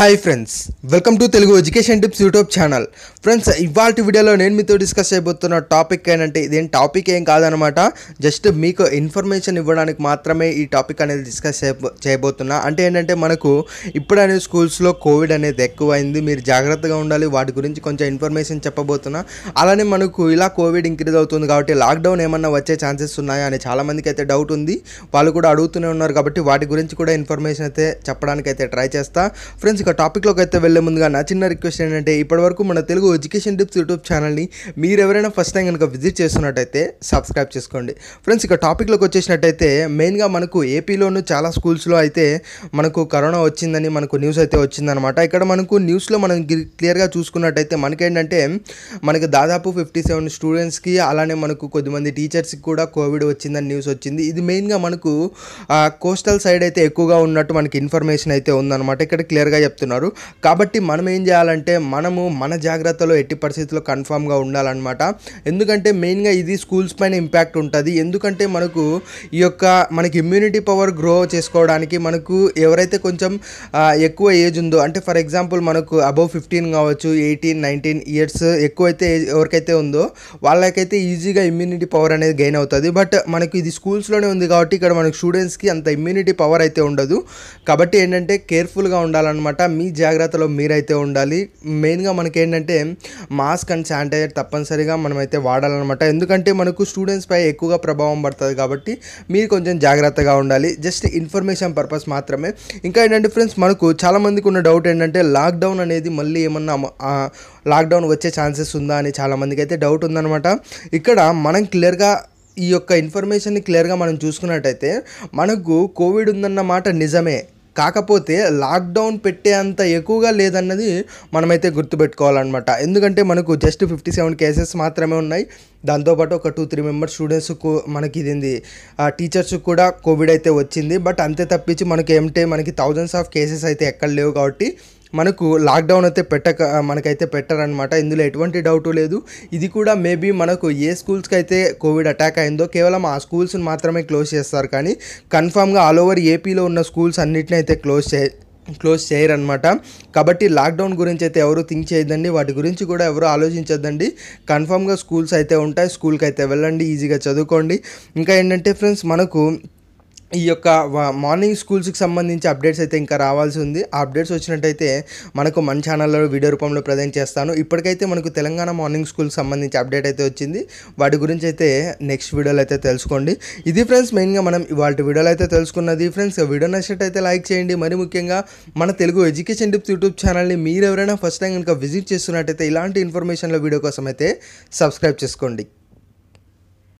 hi friends welcome to Telugu education tips YouTube channel friends ఇవాళ వీడియోలో నేను మీతో డిస్కస్ చేయబోతున్న టాపిక్ ఏంటంటే ఇదేం టాపిక్ ఏం కాదనమాట జస్ట్ మీకు ఇన్ఫర్మేషన్ ఇవ్వడానికి మాత్రమే ఈ టాపిక్ అనేది డిస్కస్ చేయబోతున్నా అంటే ఏంటంటే మనకు ఇప్పుడు అనేది స్కూల్స్లో కోవిడ్ అనేది ఎక్కువైంది మీరు జాగ్రత్తగా ఉండాలి వాటి గురించి కొంచెం ఇన్ఫర్మేషన్ చెప్పబోతున్నా అలానే మనకు ఇలా కోవిడ్ ఇంక్రీజ్ అవుతుంది కాబట్టి లాక్డౌన్ ఏమన్నా వచ్చే ఛాన్సెస్ ఉన్నాయా అని చాలామందికి అయితే డౌట్ ఉంది వాళ్ళు కూడా అడుగుతూనే ఉన్నారు కాబట్టి వాటి గురించి కూడా ఇన్ఫర్మేషన్ అయితే చెప్పడానికి అయితే ట్రై చేస్తా ఫ్రెండ్స్ ఇక టాపిక్లోకి అయితే వెళ్ళే ముందుగా నా చిన్న రిక్వెస్ట్ ఏంటంటే ఇప్పటివరకు మన తెలుగు ఎడ్యుకేషన్ టిప్స్ యూట్యూబ్ ఛానల్ని మీరు ఎవరైనా ఫస్ట్ టైం కనుక విజిట్ చేస్తున్నట్టయితే సబ్స్క్రైబ్ చేసుకోండి ఫ్రెండ్స్ ఇక టాపిక్లోకి వచ్చేసినట్టయితే మెయిన్గా మనకు ఏపీలోనూ చాలా స్కూల్స్లో అయితే మనకు కరోనా వచ్చిందని మనకు న్యూస్ అయితే వచ్చిందనమాట ఇక్కడ మనకు న్యూస్లో మనం క్లియర్గా చూసుకున్నట్టయితే మనకేంటంటే మనకి దాదాపు ఫిఫ్టీ సెవెన్ స్టూడెంట్స్కి అలానే మనకు కొద్దిమంది టీచర్స్కి కూడా కోవిడ్ వచ్చిందని న్యూస్ వచ్చింది ఇది మెయిన్గా మనకు కోస్టల్ సైడ్ అయితే ఎక్కువగా ఉన్నట్టు మనకి ఇన్ఫర్మేషన్ అయితే ఉందన్నమాట ఇక్కడ క్లియర్గా చెప్తాను చెప్తున్నారు కాబట్టి మనం ఏం చేయాలంటే మనము మన జాగ్రత్తలో ఎట్టి పరిస్థితుల్లో కన్ఫామ్గా ఉండాలన్నమాట ఎందుకంటే మెయిన్గా ఇది స్కూల్స్ పైన ఇంపాక్ట్ ఉంటుంది ఎందుకంటే మనకు ఈ యొక్క మనకి ఇమ్యూనిటీ పవర్ గ్రో చేసుకోవడానికి మనకు ఎవరైతే కొంచెం ఎక్కువ ఏజ్ ఉందో అంటే ఫర్ ఎగ్జాంపుల్ మనకు అబవ్ ఫిఫ్టీన్ కావచ్చు ఎయిటీన్ నైన్టీన్ ఇయర్స్ ఎక్కువైతే ఎవరికైతే ఉందో వాళ్ళకైతే ఈజీగా ఇమ్యూనిటీ పవర్ అనేది గెయిన్ అవుతుంది బట్ మనకు ఇది స్కూల్స్లోనే ఉంది కాబట్టి ఇక్కడ మనకు స్టూడెంట్స్కి అంత ఇమ్యూనిటీ పవర్ అయితే ఉండదు కాబట్టి ఏంటంటే కేర్ఫుల్గా ఉండాలన్నమాట మీ జాగ్రత్తలో మీరైతే ఉండాలి మెయిన్గా మనకి ఏంటంటే మాస్క్ అండ్ శానిటైజర్ తప్పనిసరిగా మనమైతే వాడాలన్నమాట ఎందుకంటే మనకు స్టూడెంట్స్పై ఎక్కువగా ప్రభావం పడుతుంది కాబట్టి మీరు కొంచెం జాగ్రత్తగా ఉండాలి జస్ట్ ఇన్ఫర్మేషన్ పర్పస్ మాత్రమే ఇంకా ఏంటంటే ఫ్రెండ్స్ మనకు చాలామందికి ఉన్న డౌట్ ఏంటంటే లాక్డౌన్ అనేది మళ్ళీ ఏమన్నా లాక్డౌన్ వచ్చే ఛాన్సెస్ ఉందా అని చాలామందికి అయితే డౌట్ ఉందన్నమాట ఇక్కడ మనం క్లియర్గా ఈ యొక్క ఇన్ఫర్మేషన్ని క్లియర్గా మనం చూసుకున్నట్టయితే మనకు కోవిడ్ ఉందన్న మాట నిజమే కాకపోతే లాక్డౌన్ పెట్టే అంత ఎక్కువగా లేదన్నది మనమైతే గుర్తుపెట్టుకోవాలన్నమాట ఎందుకంటే మనకు జస్ట్ ఫిఫ్టీ సెవెన్ కేసెస్ మాత్రమే ఉన్నాయి దాంతోపాటు ఒక టూ త్రీ మెంబర్స్ స్టూడెంట్స్ మనకి ఇదింది టీచర్స్ కూడా కోవిడ్ అయితే వచ్చింది బట్ అంతే తప్పించి మనకి ఏమిటే మనకి థౌజండ్స్ ఆఫ్ కేసెస్ అయితే ఎక్కడ లేవు కాబట్టి మనకు లాక్డౌన్ అయితే పెట్టక మనకైతే పెట్టారనమాట ఇందులో ఎటువంటి డౌట్ లేదు ఇది కూడా మేబీ మనకు ఏ స్కూల్స్కి అయితే కోవిడ్ అటాక్ అయిందో కేవలం ఆ స్కూల్స్ని మాత్రమే క్లోజ్ చేస్తారు కానీ కన్ఫామ్గా ఆల్ ఓవర్ ఏపీలో ఉన్న స్కూల్స్ అన్నిటిని అయితే క్లోజ్ చే క్లోజ్ చేయరనమాట కాబట్టి లాక్డౌన్ గురించి అయితే ఎవరు థింక్ చేయదండి వాటి గురించి కూడా ఎవరు ఆలోచించొద్దండి కన్ఫామ్గా స్కూల్స్ అయితే ఉంటాయి స్కూల్కి అయితే వెళ్ళండి ఈజీగా చదువుకోండి ఇంకా ఏంటంటే ఫ్రెండ్స్ మనకు ఈ యొక్క మార్నింగ్ స్కూల్స్కి సంబంధించి అప్డేట్స్ అయితే ఇంకా రావాల్సి ఉంది ఆ అప్డేట్స్ వచ్చినట్టయితే మనకు మన ఛానల్లో వీడియో రూపంలో ప్రజెంట్ చేస్తాను ఇప్పటికైతే మనకు తెలంగాణ మార్నింగ్ స్కూల్కి సంబంధించి అప్డేట్ అయితే వచ్చింది వాటి గురించి అయితే నెక్స్ట్ వీడియోలో అయితే తెలుసుకోండి ఇది ఫ్రెండ్స్ మెయిన్గా మనం ఇవాళ వీడియోలో అయితే తెలుసుకున్నది ఫ్రెండ్స్ వీడియో నచ్చినట్టయితే లైక్ చేయండి మరి ముఖ్యంగా మన తెలుగు ఎడ్యుకేషన్ టిప్స్ యూట్యూబ్ ఛానల్ని మీరు ఎవరైనా ఫస్ట్ టైం కనుక విజిట్ చేస్తున్నట్టయితే ఇలాంటి ఇన్ఫర్మేషన్ల వీడియో కోసం అయితే సబ్స్క్రైబ్ చేసుకోండి